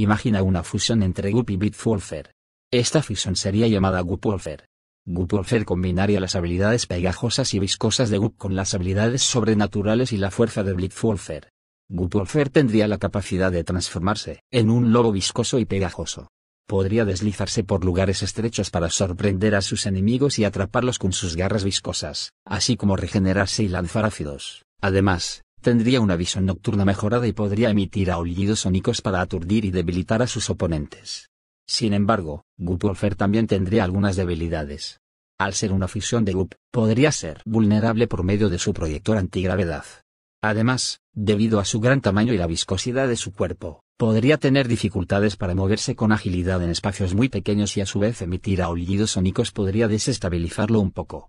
Imagina una fusión entre Gup y Bitwolfer. Esta fusión sería llamada Gupwolfer. Gupwolfer combinaría las habilidades pegajosas y viscosas de Gup con las habilidades sobrenaturales y la fuerza de Bitwolfer. Gupwolfer tendría la capacidad de transformarse en un lobo viscoso y pegajoso. Podría deslizarse por lugares estrechos para sorprender a sus enemigos y atraparlos con sus garras viscosas, así como regenerarse y lanzar ácidos. Además, tendría una visión nocturna mejorada y podría emitir aullidos sónicos para aturdir y debilitar a sus oponentes. Sin embargo, Wolfer también tendría algunas debilidades. Al ser una fusión de Gup, podría ser vulnerable por medio de su proyector antigravedad. Además, debido a su gran tamaño y la viscosidad de su cuerpo, podría tener dificultades para moverse con agilidad en espacios muy pequeños y a su vez emitir aullidos sónicos podría desestabilizarlo un poco.